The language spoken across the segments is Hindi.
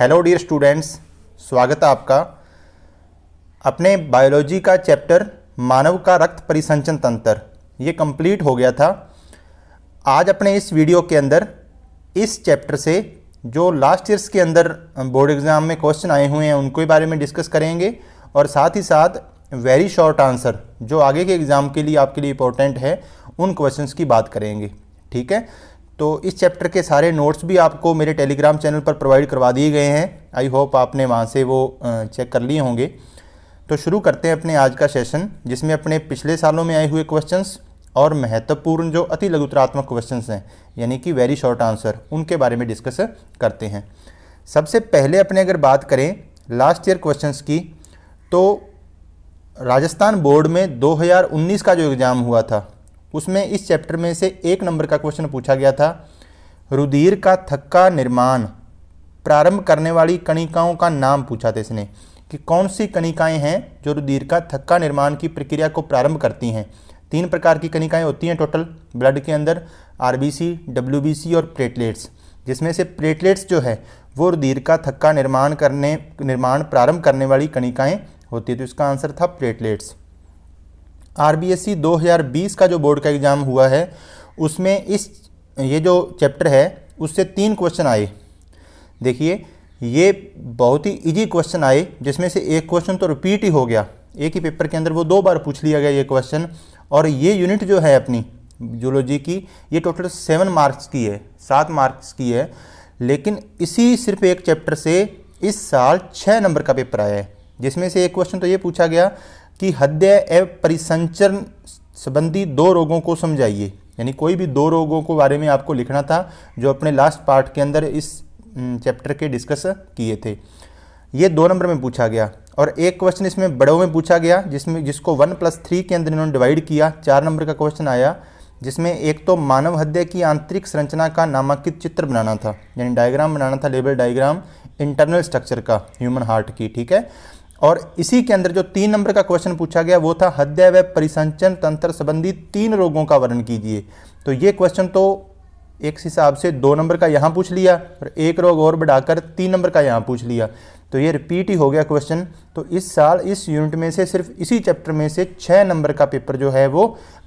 हेलो डियर स्टूडेंट्स स्वागत है आपका अपने बायोलॉजी का चैप्टर मानव का रक्त परिसंचन तंत्र ये कंप्लीट हो गया था आज अपने इस वीडियो के अंदर इस चैप्टर से जो लास्ट ईयर्स के अंदर बोर्ड एग्ज़ाम में क्वेश्चन आए हुए हैं उनके बारे में डिस्कस करेंगे और साथ ही साथ वेरी शॉर्ट आंसर जो आगे के एग्ज़ाम के लिए आपके लिए इंपॉर्टेंट है उन क्वेश्चंस की बात करेंगे ठीक है तो इस चैप्टर के सारे नोट्स भी आपको मेरे टेलीग्राम चैनल पर प्रोवाइड करवा दिए गए हैं आई होप आपने वहाँ से वो चेक कर लिए होंगे तो शुरू करते हैं अपने आज का सेशन जिसमें अपने पिछले सालों में आए हुए क्वेश्चंस और महत्वपूर्ण जो अति लघुतरात्मक क्वेश्चन हैं यानी कि वेरी शॉर्ट आंसर उनके बारे में डिस्कस करते हैं सबसे पहले अपने अगर बात करें लास्ट ईयर क्वेश्चन की तो राजस्थान बोर्ड में 2019 का जो एग्ज़ाम हुआ था उसमें इस चैप्टर में से एक नंबर का क्वेश्चन पूछा गया था रुधिर का थक्का निर्माण प्रारंभ करने वाली कणिकाओं का नाम पूछा था इसने कि कौन सी कणिकाएं हैं जो रुधिर का थक्का निर्माण की प्रक्रिया को प्रारंभ करती हैं तीन प्रकार की कणिकाएं होती हैं टोटल ब्लड के अंदर आरबीसी, डब्ल्यूबीसी और प्लेटलेट्स जिसमें से प्लेटलेट्स जो है वो रुधिर का थक्का निर्माण करने निर्माण प्रारंभ करने वाली कणिकाएं होती है तो इसका आंसर था प्लेटलेट्स आरबीएससी 2020 का जो बोर्ड का एग्ज़ाम हुआ है उसमें इस ये जो चैप्टर है उससे तीन क्वेश्चन आए देखिए ये बहुत ही इजी क्वेश्चन आए जिसमें से एक क्वेश्चन तो रिपीट ही हो गया एक ही पेपर के अंदर वो दो बार पूछ लिया गया ये क्वेश्चन और ये यूनिट जो है अपनी जूलॉजी की ये टोटल सेवन मार्क्स की है सात मार्क्स की है लेकिन इसी सिर्फ एक चैप्टर से इस साल छः नंबर का पेपर आया है जिसमें से एक क्वेश्चन तो ये पूछा गया कि हृदय एवं परिसंचरण संबंधी दो रोगों को समझाइए यानी कोई भी दो रोगों को बारे में आपको लिखना था जो अपने लास्ट पार्ट के अंदर इस चैप्टर के डिस्कस किए थे ये दो नंबर में पूछा गया और एक क्वेश्चन इसमें बड़ों में पूछा गया जिसमें जिसको वन प्लस थ्री के अंदर इन्होंने डिवाइड किया चार नंबर का क्वेश्चन आया जिसमें एक तो मानव हृदय की आंतरिक संरचना का नामांकित चित्र बनाना था यानी डायग्राम बनाना था लेबल डायग्राम इंटरनल स्ट्रक्चर का ह्यूमन हार्ट की ठीक है और इसी के अंदर जो तीन नंबर का क्वेश्चन पूछा गया वो था हृदय व परिसंचन तंत्र संबंधी तीन रोगों का वर्णन कीजिए तो ये क्वेश्चन तो एक हिसाब से दो नंबर का यहाँ पूछ लिया और एक रोग और बढ़ाकर तीन नंबर का यहाँ पूछ लिया तो ये रिपीट ही हो गया क्वेश्चन तो इस साल इस यूनिट में से सिर्फ इसी चैप्टर में से छः नंबर का पेपर जो है वो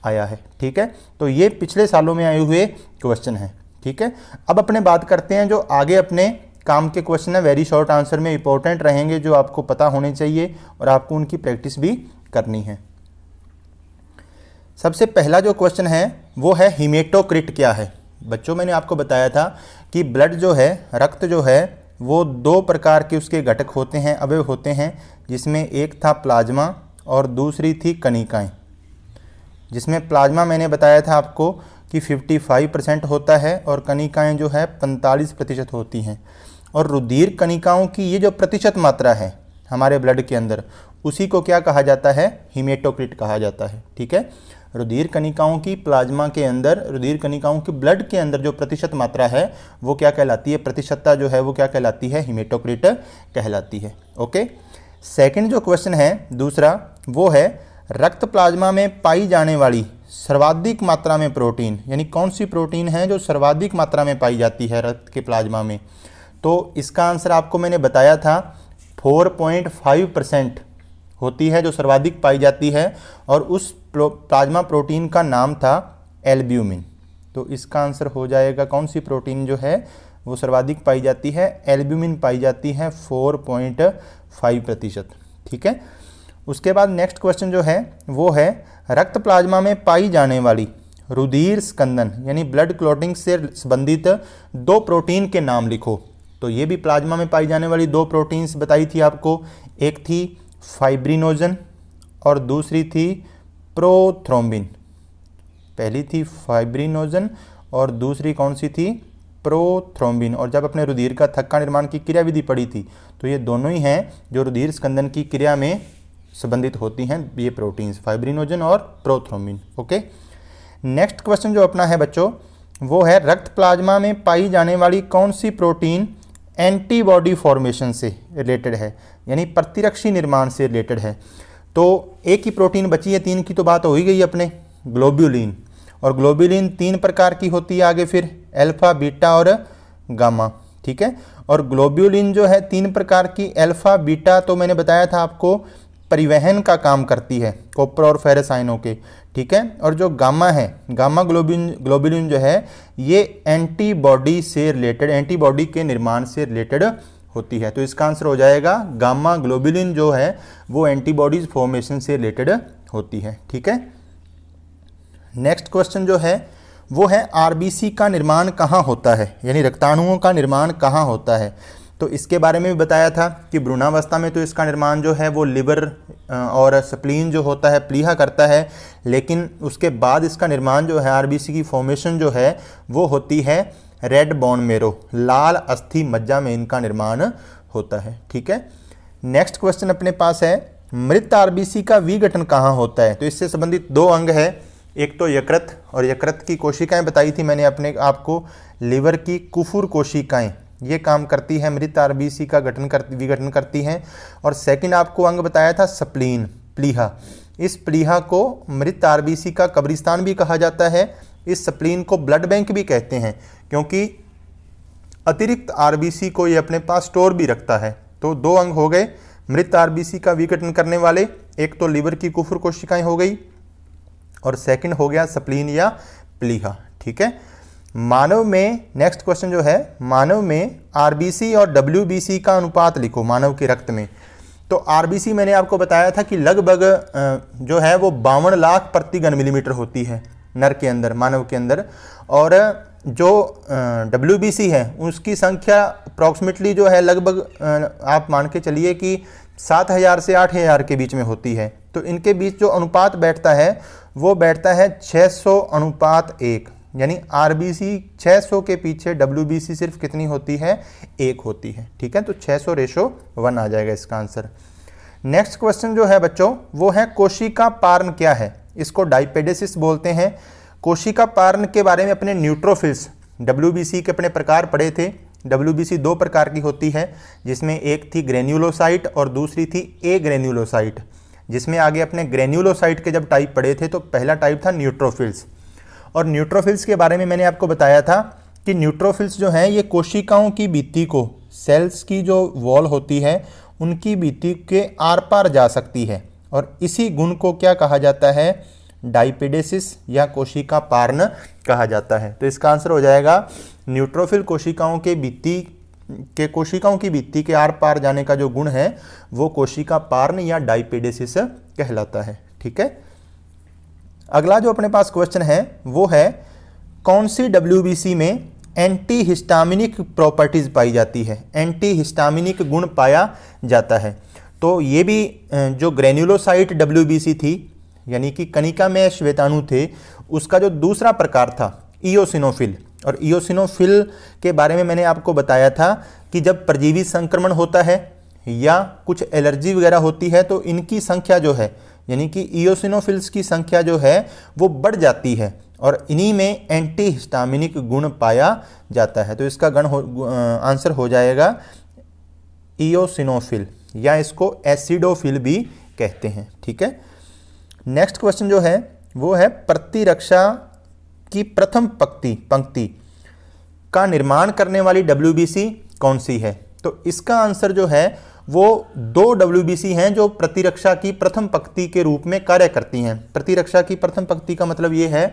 आया है ठीक है तो ये पिछले सालों में आए हुए क्वेश्चन है ठीक है अब अपने बात करते हैं जो आगे अपने काम के क्वेश्चन है वेरी शॉर्ट आंसर में इंपॉर्टेंट रहेंगे जो आपको पता होने चाहिए और आपको उनकी प्रैक्टिस भी करनी है सबसे पहला जो क्वेश्चन है वो है हिमेटोक्रिट क्या है बच्चों मैंने आपको बताया था कि ब्लड जो है रक्त जो है वो दो प्रकार के उसके घटक होते हैं अवय होते हैं जिसमें एक था प्लाज्मा और दूसरी थी कनिकाएं जिसमें प्लाज्मा मैंने बताया था आपको कि 55 परसेंट होता है और कनिकाएँ जो है 45 प्रतिशत होती हैं और रुधिर कणिकाओं की ये जो प्रतिशत मात्रा है हमारे ब्लड के अंदर उसी को क्या कहा जाता है हिमेटोक्रिट कहा जाता है ठीक है रुधिर कणिकाओं की प्लाज्मा के अंदर रुधिर कणिकाओं की ब्लड के अंदर जो प्रतिशत मात्रा है वो क्या कहलाती है प्रतिशतता जो है वो क्या कहलाती है हिमेटोक्रिट कहलाती है ओके सेकंड जो क्वेश्चन है दूसरा वो है रक्त प्लाज्मा में पाई जाने वाली सर्वाधिक मात्रा में प्रोटीन यानी कौन सी प्रोटीन है जो सर्वाधिक मात्रा में पाई जाती है रक्त के प्लाज्मा में तो इसका आंसर आपको मैंने बताया था 4.5 परसेंट होती है जो सर्वाधिक पाई जाती है और उस प्लाज्मा प्रोटीन का नाम था एल्ब्यूमिन तो इसका आंसर हो जाएगा कौन सी प्रोटीन जो है वो सर्वाधिक पाई जाती है एल्ब्यूमिन पाई जाती है 4.5 प्रतिशत ठीक है उसके बाद नेक्स्ट क्वेश्चन जो है वो है रक्त प्लाज्मा में पाई जाने वाली रुधिर स्कंदन यानी ब्लड क्लोटिंग से संबंधित दो प्रोटीन के नाम लिखो तो ये भी प्लाज्मा में पाई जाने वाली दो प्रोटीन्स बताई थी आपको एक थी फाइब्रिनोजन और दूसरी थी प्रोथ्रोम्बिन पहली थी फाइब्रिनोजन और दूसरी कौन सी थी प्रोथ्रोम्बिन और जब अपने रुधिर का थक्का निर्माण की क्रिया विधि पड़ी थी तो ये दोनों ही हैं जो रुधिर स्कंदन की क्रिया में संबंधित होती हैं ये प्रोटीन्स फाइब्रिनोजन और प्रोथ्रोम्बिन ओके नेक्स्ट क्वेश्चन जो अपना है बच्चों वो है रक्त प्लाज्मा में पाई जाने वाली कौन सी प्रोटीन एंटीबॉडी फॉर्मेशन से रिलेटेड है यानी प्रतिरक्षी निर्माण से रिलेटेड है तो एक ही प्रोटीन बची है तीन की तो बात हो ही गई अपने ग्लोब्यूलिन और ग्लोब्यूलिन तीन प्रकार की होती है आगे फिर अल्फा बीटा और गामा ठीक है और ग्लोब्यूलिन जो है तीन प्रकार की अल्फा बीटा तो मैंने बताया था आपको परिवहन का काम करती है कॉपर और फेरस आयनों के ठीक है और जो गामा है गामा ग्लोबिन ग्लोबिलिन जो है ये एंटीबॉडी से रिलेटेड एंटीबॉडी के निर्माण से रिलेटेड होती है तो इसका आंसर हो जाएगा गामा ग्लोबिलिन जो है वो एंटीबॉडीज फॉर्मेशन से रिलेटेड होती है ठीक है नेक्स्ट क्वेश्चन जो है वो है आरबीसी का निर्माण कहाँ होता है यानी रक्ताणुओं का निर्माण कहाँ होता है तो इसके बारे में भी बताया था कि भ्रूणावस्था में तो इसका निर्माण जो है वो लिवर और स्प्लीन जो होता है प्लीहा करता है लेकिन उसके बाद इसका निर्माण जो है आरबीसी की फॉर्मेशन जो है वो होती है रेड बॉन मेरो लाल अस्थि मज्जा में इनका निर्माण होता है ठीक है नेक्स्ट क्वेश्चन अपने पास है मृत आरबीसी का विघटन कहाँ होता है तो इससे संबंधित दो अंग है एक तो यकृत और यकृत की कोशिकाएं बताई थी मैंने अपने आपको लिवर की कुफुर कोशिकाएं ये काम करती है मृत आरबीसी का गठन कर विघटन करती हैं और सेकंड आपको अंग बताया था सप्लीन प्लीहा इस प्लीहा को मृत आरबीसी का कब्रिस्तान भी कहा जाता है इस सप्लीन को ब्लड बैंक भी कहते हैं क्योंकि अतिरिक्त आरबीसी को ये अपने पास स्टोर भी रखता है तो दो अंग हो गए मृत आरबीसी का विघटन करने वाले एक तो लीवर की कुफर कोशिकाएं हो गई और सेकंड हो गया सप्लीन या प्लीहा ठीक है मानव में नेक्स्ट क्वेश्चन जो है मानव में आरबीसी और डब्ल्यू का अनुपात लिखो मानव के रक्त में तो आरबीसी मैंने आपको बताया था कि लगभग जो है वो बावन लाख प्रति घन मिलीमीटर होती है नर के अंदर मानव के अंदर और जो डब्ल्यू है उसकी संख्या अप्रॉक्सीमेटली जो है लगभग आप मान के चलिए कि सात हज़ार से आठ हज़ार के बीच में होती है तो इनके बीच जो अनुपात बैठता है वो बैठता है 600 अनुपात एक यानी आर बी सी छः सौ के पीछे डब्ल्यू बी सी सिर्फ कितनी होती है एक होती है ठीक है तो छः सौ रेशो वन आ जाएगा इसका आंसर नेक्स्ट क्वेश्चन जो है बच्चों वो है कोशिका पार्न क्या है इसको डाइपेडेसिस बोलते हैं कोशिका पार्न के बारे में अपने न्यूट्रोफिल्स डब्ल्यू के अपने प्रकार पढ़े थे डब्ल्यू दो प्रकार की होती है जिसमें एक थी ग्रेन्यूलोसाइट और दूसरी थी ए ग्रेन्यूलोसाइट जिसमें आगे अपने ग्रेन्यूलोसाइट के जब टाइप पढ़े थे तो पहला टाइप था न्यूट्रोफिल्स और न्यूट्रोफिल्स के बारे में मैंने आपको बताया था कि न्यूट्रोफिल्स जो हैं ये कोशिकाओं की भित्ति को सेल्स की जो वॉल होती है उनकी भित्ति के आर पार जा सकती है और इसी गुण को क्या कहा जाता है डाइपेडेसिस या कोशिका पारण कहा जाता है तो इसका आंसर हो जाएगा न्यूट्रोफिल कोशिकाओं के भित्ति के कोशिकाओं की भित्ति के आर पार जाने का जो गुण है वो कोशिका पारण या डाइपेडेसिस कहलाता है ठीक है अगला जो अपने पास क्वेश्चन है वो है कौन सी डब्ल्यू में एंटी हिस्टामिनिक प्रॉपर्टीज़ पाई जाती है एंटी हिस्टामिनिक गुण पाया जाता है तो ये भी जो ग्रेन्यूलोसाइट डब्ल्यू थी यानी कि कनिका में श्वेताणु थे उसका जो दूसरा प्रकार था ईओसिनोफिल और ईओसिनोफिल के बारे में मैंने आपको बताया था कि जब परजीवी संक्रमण होता है या कुछ एलर्जी वगैरह होती है तो इनकी संख्या जो है यानी कि ईओसिनोफिल्स की संख्या जो है वो बढ़ जाती है और इन्हीं में एंटी हिस्टामिनिक गुण पाया जाता है तो इसका गण हो आंसर हो जाएगा ईओसिनोफिल या इसको एसिडोफिल भी कहते हैं ठीक है नेक्स्ट क्वेश्चन जो है वो है प्रतिरक्षा की प्रथम पंक्ति पंक्ति का निर्माण करने वाली डब्ल्यू कौन सी है तो इसका आंसर जो है वो दो डब्ल्यू हैं जो प्रतिरक्षा की प्रथम पंक्ति के रूप में कार्य करती हैं प्रतिरक्षा की प्रथम पंक्ति का मतलब ये है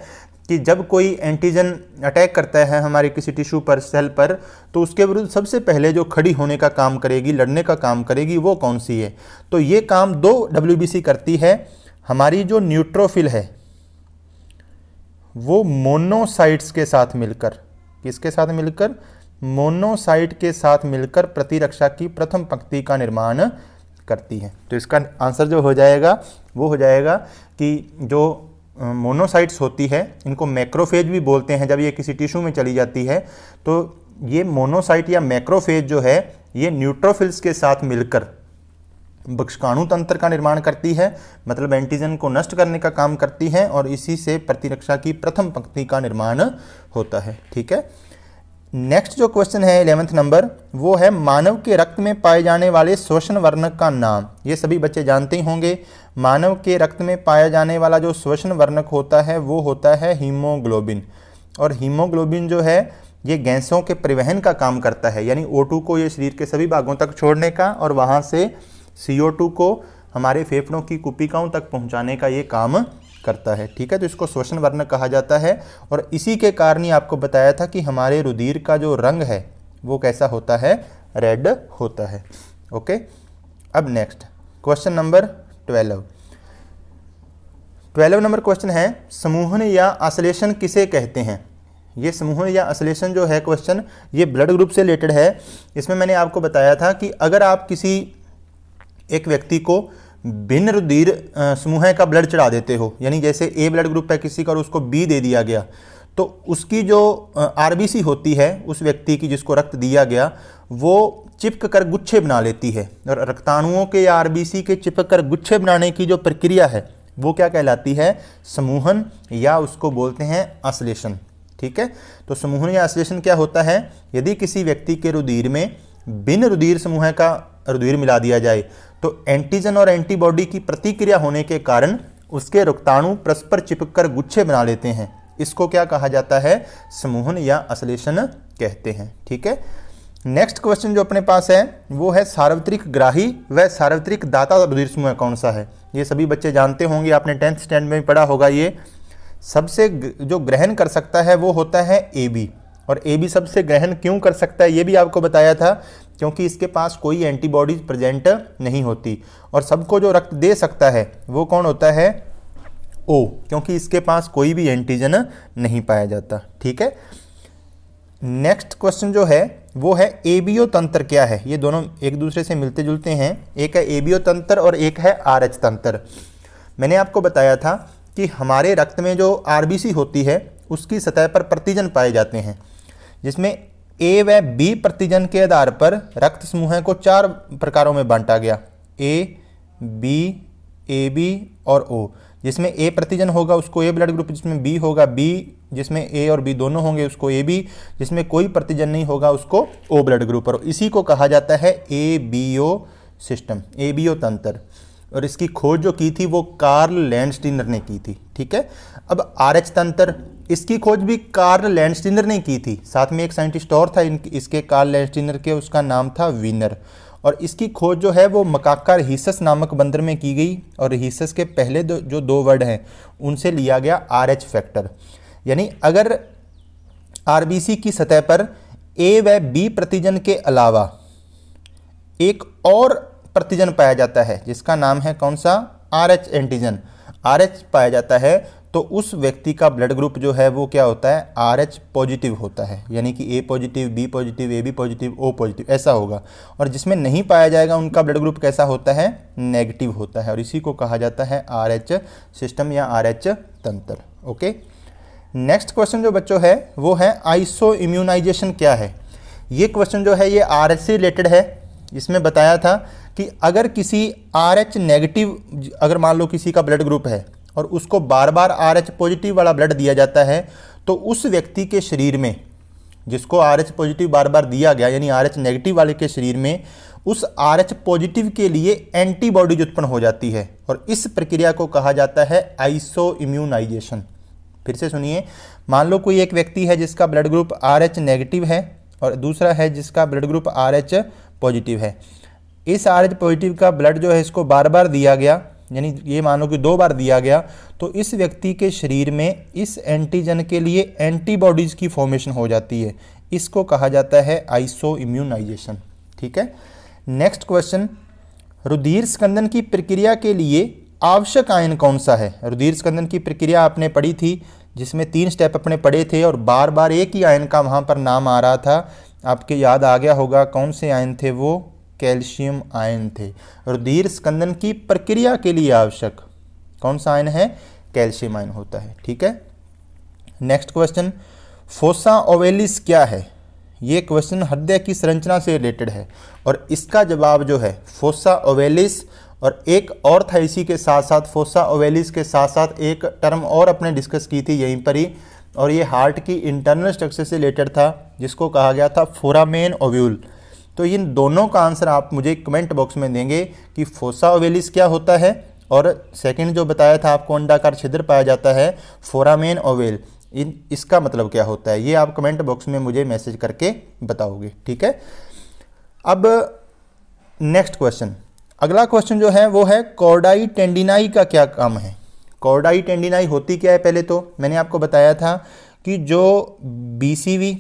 कि जब कोई एंटीजन अटैक करता है हमारे किसी टिश्यू पर सेल पर तो उसके विरुद्ध सबसे पहले जो खड़ी होने का काम करेगी लड़ने का काम करेगी वो कौन सी है तो ये काम दो डब्ल्यू करती है हमारी जो न्यूट्रोफिल है वो मोनोसाइट्स के साथ मिलकर किसके साथ मिलकर मोनोसाइट के साथ मिलकर प्रतिरक्षा की प्रथम पंक्ति का निर्माण करती है तो इसका आंसर जो हो जाएगा वो हो जाएगा कि जो मोनोसाइट्स होती है इनको मैक्रोफेज भी बोलते हैं जब ये किसी टिश्यू में चली जाती है तो ये मोनोसाइट या मैक्रोफेज जो है ये न्यूट्रोफिल्स के साथ मिलकर बक्षकाणु तंत्र का निर्माण करती है मतलब एंटीजन को नष्ट करने का काम करती है और इसी से प्रतिरक्षा की प्रथम पंक्ति का निर्माण होता है ठीक है नेक्स्ट जो क्वेश्चन है इलेवेंथ नंबर वो है मानव के रक्त में पाए जाने वाले श्वसन वर्णक का नाम ये सभी बच्चे जानते ही होंगे मानव के रक्त में पाया जाने वाला जो श्वसन वर्णक होता है वो होता है हीमोग्लोबिन और हीमोग्लोबिन जो है ये गैसों के परिवहन का काम करता है यानी O2 को ये शरीर के सभी भागों तक छोड़ने का और वहाँ से CO2 को हमारे फेफड़ों की कुपिकाओं तक पहुँचाने का ये काम करता है ठीक है तो इसको श्वसन वर्ण कहा जाता है और इसी के कारण ही आपको बताया था कि हमारे रुधिर का जो रंग है वो कैसा होता है रेड होता है ओके अब next question number twelve twelve number question है समूहन या आसलेशन किसे कहते हैं ये समूहन या असलेशन जो है क्वेश्चन ये ब्लड ग्रुप से रिलेटेड है इसमें मैंने आपको बताया था कि अगर आप किसी एक व्यक्ति को भिन्न रुधिर समूह का ब्लड चढ़ा देते हो यानी जैसे ए ब्लड ग्रुप है किसी का और उसको बी दे दिया गया तो उसकी जो आरबीसी होती है उस व्यक्ति की जिसको रक्त दिया गया वो चिपक कर गुच्छे बना लेती है और रक्ताणुओं के या आरबीसी के चिपक कर गुच्छे बनाने की जो प्रक्रिया है वो क्या कहलाती है समूहन या उसको बोलते हैं आसलेशन ठीक है तो समूहन या आसलेशन क्या होता है यदि किसी व्यक्ति के रुधिर में बिन रुधिर समूह का रुधिर मिला दिया जाए तो एंटीजन और एंटीबॉडी की प्रतिक्रिया होने के कारण उसके रुक्ताणु परस्पर चिपककर गुच्छे बना लेते हैं इसको क्या कहा जाता है समूहन या असलेशन कहते हैं ठीक है नेक्स्ट क्वेश्चन जो अपने पास है वो है सार्वत्रिक ग्राही व सार्वत्रिक दाता रुधिर समूह कौन सा है ये सभी बच्चे जानते होंगे आपने टेंथ स्टैंड में पढ़ा होगा ये सबसे जो ग्रहण कर सकता है वो होता है ए बी और ए बी सबसे ग्रहण क्यों कर सकता है ये भी आपको बताया था क्योंकि इसके पास कोई एंटीबॉडीज प्रेजेंट नहीं होती और सबको जो रक्त दे सकता है वो कौन होता है ओ क्योंकि इसके पास कोई भी एंटीजन नहीं पाया जाता ठीक है नेक्स्ट क्वेश्चन जो है वो है एबीओ तंत्र क्या है ये दोनों एक दूसरे से मिलते जुलते हैं एक है एबीओ तंत्र और एक है आरएच तंत्र मैंने आपको बताया था कि हमारे रक्त में जो आरबीसी होती है उसकी सतह पर प्रतिजन पाए जाते हैं जिसमें ए व बी प्रतिजन के आधार पर रक्त समूह को चार प्रकारों में बांटा गया ए बी ए बी और ओ जिसमें ए प्रतिजन होगा उसको ए ब्लड ग्रुप जिसमें बी होगा बी जिसमें ए और बी दोनों होंगे उसको ए बी जिसमें कोई प्रतिजन नहीं होगा उसको ओ ब्लड ग्रुप और इसी को कहा जाता है A B O system A B O तंत्र और इसकी खोज जो की थी वो कार्ल लैंडस्टीनर ने की थी ठीक है अब आर एच तंत्र इसकी खोज भी कार्ल लैंडस्टिनर ने की थी साथ में एक साइंटिस्ट और था इसके कार्ल लैंडस्टिनर के उसका नाम था विनर और इसकी खोज जो है वो मकाका रहीसस नामक बंदर में की गई और रहीसस के पहले दो, जो दो वर्ड हैं उनसे लिया गया आर एच फैक्टर यानी अगर आर की सतह पर ए व बी प्रतिजन के अलावा एक और प्रतिजन पाया जाता है जिसका नाम है कौन सा R H antigen R H पाया जाता है तो उस व्यक्ति का ब्लड ग्रुप जो है वो क्या होता है आर एच पॉजिटिव होता है यानी कि A positive B positive A B positive O positive ऐसा होगा और जिसमें नहीं पाया जाएगा उनका ब्लड ग्रुप कैसा होता है नेगेटिव होता है और इसी को कहा जाता है आर एच सिस्टम या आर एच तंत्र ओके नेक्स्ट क्वेश्चन जो बच्चों है वो है आइसो इम्यूनाइजेशन क्या है ये क्वेश्चन जो है ये आर एच से रिलेटेड है इसमें बताया था कि अगर किसी आर एच नेगेटिव अगर मान लो किसी का ब्लड ग्रुप है और उसको बार बार आर एच पॉजिटिव वाला ब्लड दिया जाता है तो उस व्यक्ति के शरीर में जिसको आर एच पॉजिटिव बार बार दिया गया यानी आर एच नेगेटिव वाले के शरीर में उस आर एच पॉजिटिव के लिए एंटीबॉडीज उत्पन्न हो जाती है और इस प्रक्रिया को कहा जाता है आइसो इम्यूनाइजेशन फिर से सुनिए मान लो कोई एक व्यक्ति है जिसका blood group R H negative है और दूसरा है जिसका blood group R H positive है इस आर एच पॉजिटिव का ब्लड जो है इसको बार बार दिया गया यानी ये मानो कि दो बार दिया गया तो इस व्यक्ति के शरीर में इस एंटीजन के लिए एंटीबॉडीज़ की फॉर्मेशन हो जाती है इसको कहा जाता है आइसो इम्यूनाइजेशन ठीक है नेक्स्ट क्वेश्चन रुधिर स्कंदन की प्रक्रिया के लिए आवश्यक आयन कौन सा है रुधिर स्कंदन की प्रक्रिया आपने पढ़ी थी जिसमें तीन स्टेप अपने पढ़े थे और बार बार एक ही आयन का वहाँ पर नाम आ रहा था आपके याद आ गया होगा कौन से आयन थे वो कैल्शियम आयन थे रुधिर स्कंदन की प्रक्रिया के लिए आवश्यक कौन सा आयन है कैल्शियम आयन होता है ठीक है नेक्स्ट क्वेश्चन फोसा ओवेलिस क्या है ये क्वेश्चन हृदय की संरचना से रिलेटेड है और इसका जवाब जो है फोसा ओवेलिस और एक और था इसी के साथ साथ फोसा ओवेलिस के साथ साथ एक टर्म और अपने डिस्कस की थी यहीं पर ही और ये हार्ट की इंटरनल स्ट्रक्चर से रिलेटेड था जिसको कहा गया था फोरामेन ओव्यूल तो इन दोनों का आंसर आप मुझे कमेंट बॉक्स में देंगे कि फोसा ओवेलिस क्या होता है और सेकंड जो बताया था आपको अंडाकार छिद्र पाया जाता है फोरामेन ओवेल इन इसका मतलब क्या होता है ये आप कमेंट बॉक्स में मुझे मैसेज करके बताओगे ठीक है अब नेक्स्ट क्वेश्चन अगला क्वेश्चन जो है वो है कॉर्डाई टेंडिनाई का क्या काम है कॉर्डाई टेंडिनाई होती क्या है पहले तो मैंने आपको बताया था कि जो 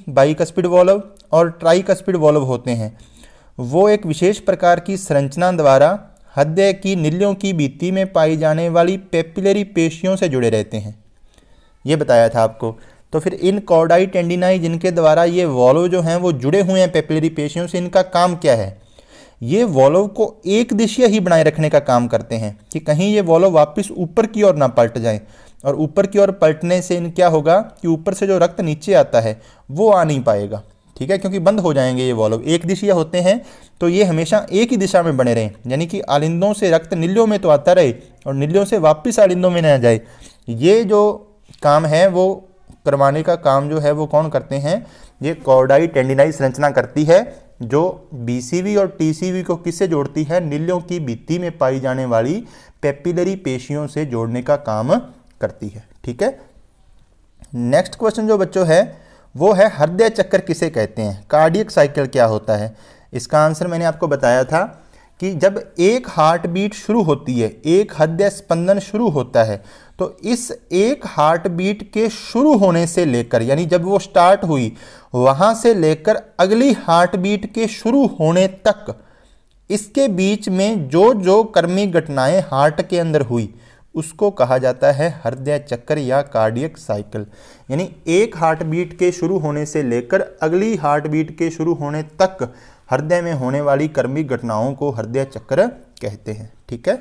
bicuspid valve और ट्राइकस्पिड वॉल्व होते हैं वो एक विशेष प्रकार की संरचना द्वारा हृदय की नीलियों की बीती में पाई जाने वाली पेपिलरी पेशियों से जुड़े रहते हैं ये बताया था आपको तो फिर इन कॉर्डाई टेंडिनाई जिनके द्वारा ये वॉल्व जो हैं वो जुड़े हुए हैं पेपिलरी पेशियों से इनका काम क्या है ये वॉल्व को एक दिशीय ही बनाए रखने का काम करते हैं कि कहीं ये वॉल्व वापस ऊपर की ओर ना पलट जाए और ऊपर की ओर पलटने से इन क्या होगा कि ऊपर से जो रक्त नीचे आता है वो आ नहीं पाएगा ठीक है क्योंकि बंद हो जाएंगे ये वॉल्व एक दिशीय होते हैं तो ये हमेशा एक ही दिशा में बने रहें यानी कि आलिंदों से रक्त नीलियों में तो आता रहे और नीलियों से वापस आलिंदों में न जाए ये जो काम है वो करवाने का काम जो है वो कौन करते हैं ये कॉर्डाई टेंडिनाई संरचना करती है जो बीसीवी और टीसीवी को किससे जोड़ती है नीलियों की बीती में पाई जाने वाली पेपिलरी पेशियों से जोड़ने का काम करती है ठीक है नेक्स्ट क्वेश्चन जो बच्चों है वो है हृदय चक्कर किसे कहते हैं कार्डियक साइकिल क्या होता है इसका आंसर मैंने आपको बताया था कि जब एक हार्ट बीट शुरू होती है एक हृदय स्पंदन शुरू होता है तो इस एक हार्ट बीट के शुरू होने से लेकर यानी जब वो स्टार्ट हुई वहाँ से लेकर अगली हार्ट बीट के शुरू होने तक इसके बीच में जो जो कर्मी घटनाएं हार्ट के अंदर हुई उसको कहा जाता है हृदय चक्र या कार्डियक साइकिल यानी एक हार्ट बीट के शुरू होने से लेकर अगली हार्ट बीट के शुरू होने तक हृदय में होने वाली कर्मिक घटनाओं को हृदय चक्र कहते हैं ठीक है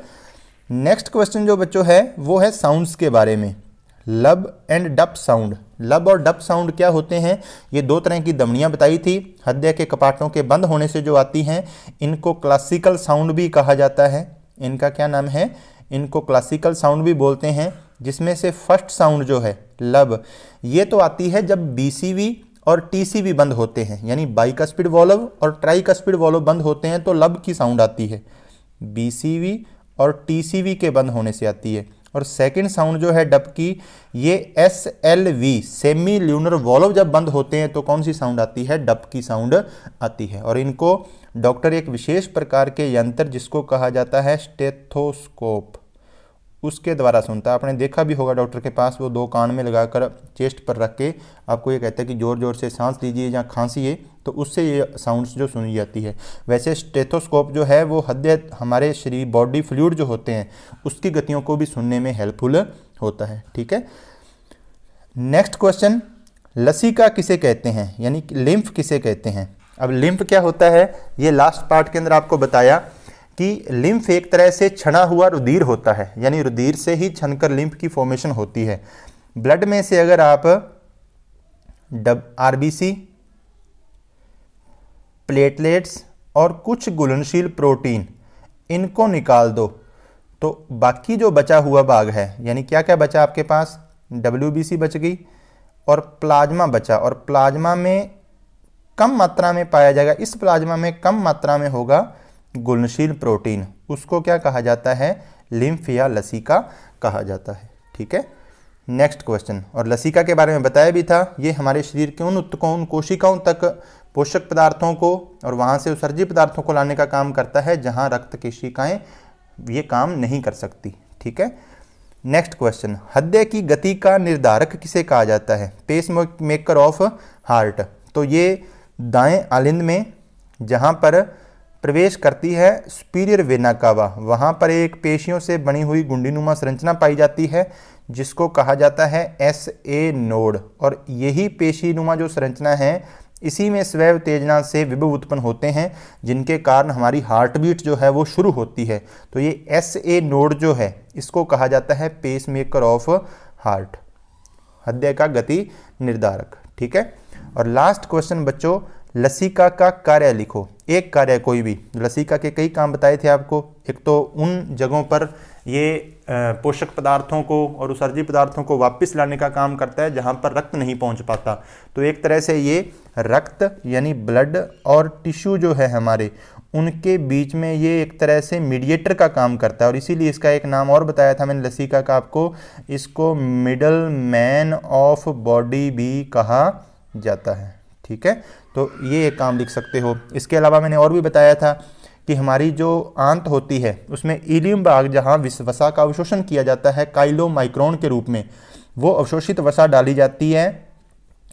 नेक्स्ट क्वेश्चन जो बच्चों है वो है साउंड्स के बारे में लब एंड डप साउंड लब और डप साउंड क्या होते हैं ये दो तरह की दमनियाँ बताई थी हृदय के कपाटों के बंद होने से जो आती हैं इनको क्लासिकल साउंड भी कहा जाता है इनका क्या नाम है इनको क्लासिकल साउंड भी बोलते हैं जिसमें से फर्स्ट साउंड जो है लब ये तो आती है जब बी और टी बंद होते हैं यानी स्पीड वॉल्व और स्पीड वॉल्व बंद होते हैं तो लब की साउंड आती है बी और टी के बंद होने से आती है और सेकंड साउंड जो है डप की ये S L V semilunar valve जब बंद होते हैं तो कौन सी साउंड आती है डप की साउंड आती है और इनको डॉक्टर एक विशेष प्रकार के यंत्र जिसको कहा जाता है स्टेथोस्कोप उसके द्वारा सुनता है आपने देखा भी होगा डॉक्टर के पास वो दो कान में लगाकर चेस्ट पर रख के आपको ये कहता है कि ज़ोर ज़ोर से सांस लीजिए या खांसीए तो उससे ये साउंड्स जो सुनी जाती है वैसे स्टेथोस्कोप जो है वो हद हमारे शरीर बॉडी फ्लूड जो होते हैं उसकी गतियों को भी सुनने में हेल्पफुल होता है ठीक है नेक्स्ट क्वेश्चन लसिका किसे कहते हैं यानी लिम्फ किसे कहते हैं अब लिम्फ क्या होता है ये लास्ट पार्ट के अंदर आपको बताया कि लिम्फ एक तरह से छना हुआ रुधिर होता है यानी रुधिर से ही छनकर लिम्फ की फॉर्मेशन होती है ब्लड में से अगर आप W R B C platelets और कुछ घुलनशील प्रोटीन इनको निकाल दो तो बाकी जो बचा हुआ भाग है यानी क्या क्या बचा आपके पास डब्ल्यू बच गई और प्लाज्मा बचा और प्लाज्मा में कम मात्रा में पाया जाएगा इस प्लाज्मा में कम मात्रा में होगा घुलनशील प्रोटीन उसको क्या कहा जाता है लिम्फ या लसीका कहा जाता है ठीक है नेक्स्ट क्वेश्चन और लसीका के बारे में बताया भी था ये हमारे शरीर के उन उत्तकों उन कोशिकाओं तक पोषक पदार्थों को और वहाँ से उत्सर्जी पदार्थों को लाने का काम करता है जहाँ रक्त केशिकाएँ ये काम नहीं कर सकती ठीक है नेक्स्ट क्वेश्चन हृदय की गति का निर्धारक किसे कहा जाता है पेस मेकर ऑफ हार्ट तो ये दाएं आलिंद में जहाँ पर प्रवेश करती है सुपीरियर वेना कावा वहाँ पर एक पेशियों से बनी हुई गुंडीनुमा संरचना पाई जाती है जिसको कहा जाता है एस ए नोड और यही पेशीनुमा जो संरचना है इसी में स्वय उत्तेजना से विभव उत्पन्न होते हैं जिनके कारण हमारी हार्ट बीट जो है वो शुरू होती है तो ये एस ए नोड जो है इसको कहा जाता है पेस मेकर ऑफ हार्ट हृदय का गति निर्धारक ठीक है और लास्ट क्वेश्चन बच्चों लसिका का कार्य लिखो एक कार्य कोई भी लसिका के कई काम बताए थे आपको एक तो उन जगहों पर ये पोषक पदार्थों को और उसर्जी पदार्थों को वापस लाने का काम करता है जहाँ पर रक्त नहीं पहुँच पाता तो एक तरह से ये रक्त यानी ब्लड और टिश्यू जो है हमारे उनके बीच में ये एक तरह से मीडिएटर का काम करता है और इसीलिए इसका एक नाम और बताया था मैंने लसीका का आपको इसको मिडल मैन ऑफ बॉडी भी कहा जाता है ठीक है तो ये एक काम लिख सकते हो इसके अलावा मैंने और भी बताया था कि हमारी जो आंत होती है उसमें ईलियम बाग जहाँ वसा का अवशोषण किया जाता है काइलो माइक्रोन के रूप में वो अवशोषित वसा डाली जाती है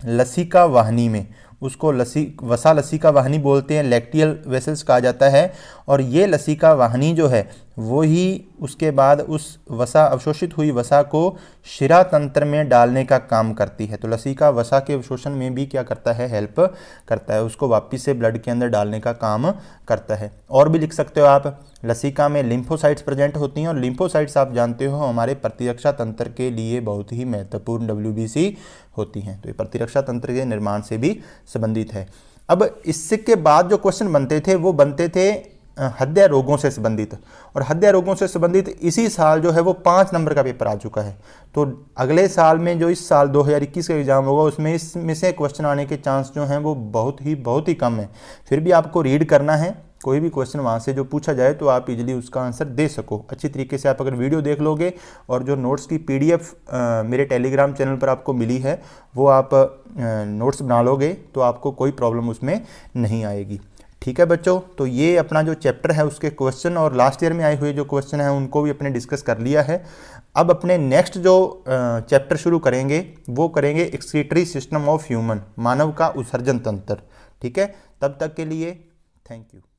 लसिका वाहनी में उसको लसी वसा का वाहनी बोलते हैं लैक्टियल वेसल्स कहा जाता है और ये लसीका वाहनी जो है वो ही उसके बाद उस वसा अवशोषित हुई वसा को शिरा तंत्र में डालने का काम करती है तो का वसा के अवशोषण में भी क्या करता है हेल्प करता है उसको वापस से ब्लड के अंदर डालने का काम करता है और भी लिख सकते हो आप लसीका में लिम्फोसाइट्स प्रेजेंट होती हैं और लिम्फोसाइट्स आप जानते हो हमारे प्रतिरक्षा तंत्र के लिए बहुत ही महत्वपूर्ण डब्ल्यू होती हैं तो ये प्रतिरक्षा तंत्र के निर्माण से भी संबंधित है अब इसके बाद जो क्वेश्चन बनते थे वो बनते थे हृदय रोगों से संबंधित और हृदय रोगों से संबंधित इसी साल जो है वो पाँच नंबर का पेपर आ चुका है तो अगले साल में जो इस साल 2021 का एग्ज़ाम होगा उसमें इसमें से क्वेश्चन आने के चांस जो हैं वो बहुत ही बहुत ही कम है फिर भी आपको रीड करना है कोई भी क्वेश्चन वहाँ से जो पूछा जाए तो आप इजीली उसका आंसर दे सको अच्छी तरीके से आप अगर वीडियो देख लोगे और जो नोट्स की पीडीएफ मेरे टेलीग्राम चैनल पर आपको मिली है वो आप नोट्स बना लोगे तो आपको कोई प्रॉब्लम उसमें नहीं आएगी ठीक है बच्चों तो ये अपना जो चैप्टर है उसके क्वेश्चन और लास्ट ईयर में आए हुए जो क्वेश्चन हैं उनको भी अपने डिस्कस कर लिया है अब अपने नेक्स्ट जो चैप्टर शुरू करेंगे वो करेंगे एक्सक्रीटरी सिस्टम ऑफ ह्यूमन मानव का उत्सर्जन तंत्र ठीक है तब तक के लिए थैंक यू